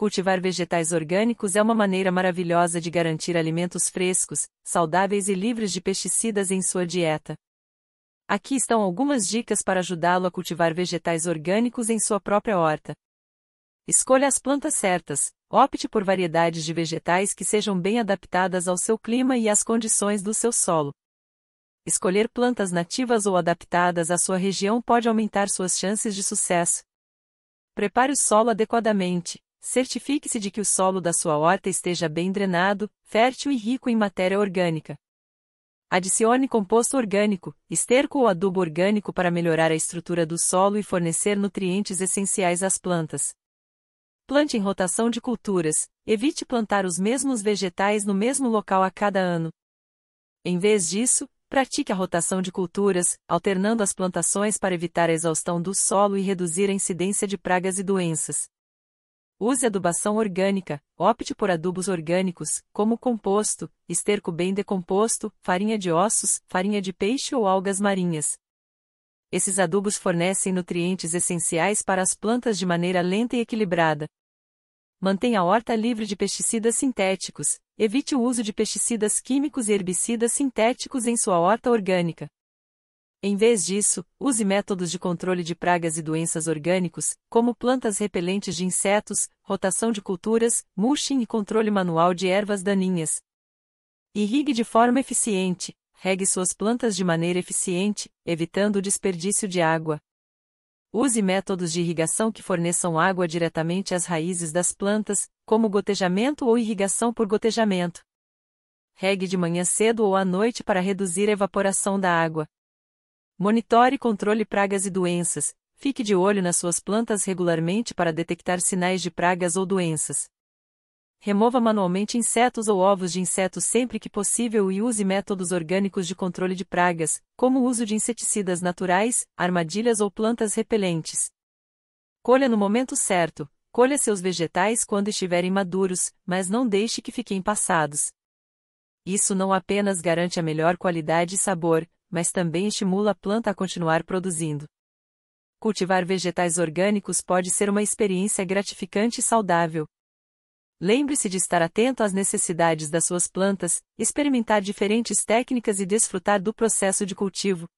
Cultivar vegetais orgânicos é uma maneira maravilhosa de garantir alimentos frescos, saudáveis e livres de pesticidas em sua dieta. Aqui estão algumas dicas para ajudá-lo a cultivar vegetais orgânicos em sua própria horta. Escolha as plantas certas, opte por variedades de vegetais que sejam bem adaptadas ao seu clima e às condições do seu solo. Escolher plantas nativas ou adaptadas à sua região pode aumentar suas chances de sucesso. Prepare o solo adequadamente, Certifique-se de que o solo da sua horta esteja bem drenado, fértil e rico em matéria orgânica. Adicione composto orgânico, esterco ou adubo orgânico para melhorar a estrutura do solo e fornecer nutrientes essenciais às plantas. Plante em rotação de culturas, evite plantar os mesmos vegetais no mesmo local a cada ano. Em vez disso, pratique a rotação de culturas, alternando as plantações para evitar a exaustão do solo e reduzir a incidência de pragas e doenças. Use adubação orgânica, opte por adubos orgânicos, como composto, esterco bem decomposto, farinha de ossos, farinha de peixe ou algas marinhas. Esses adubos fornecem nutrientes essenciais para as plantas de maneira lenta e equilibrada. Mantenha a horta livre de pesticidas sintéticos. Evite o uso de pesticidas químicos e herbicidas sintéticos em sua horta orgânica. Em vez disso, use métodos de controle de pragas e doenças orgânicos, como plantas repelentes de insetos, rotação de culturas, mulching e controle manual de ervas daninhas. Irrigue de forma eficiente, regue suas plantas de maneira eficiente, evitando o desperdício de água. Use métodos de irrigação que forneçam água diretamente às raízes das plantas, como gotejamento ou irrigação por gotejamento. Regue de manhã cedo ou à noite para reduzir a evaporação da água. Monitore e controle pragas e doenças. Fique de olho nas suas plantas regularmente para detectar sinais de pragas ou doenças. Remova manualmente insetos ou ovos de insetos sempre que possível e use métodos orgânicos de controle de pragas, como o uso de inseticidas naturais, armadilhas ou plantas repelentes. Colha no momento certo. Colha seus vegetais quando estiverem maduros, mas não deixe que fiquem passados. Isso não apenas garante a melhor qualidade e sabor, mas também estimula a planta a continuar produzindo. Cultivar vegetais orgânicos pode ser uma experiência gratificante e saudável. Lembre-se de estar atento às necessidades das suas plantas, experimentar diferentes técnicas e desfrutar do processo de cultivo,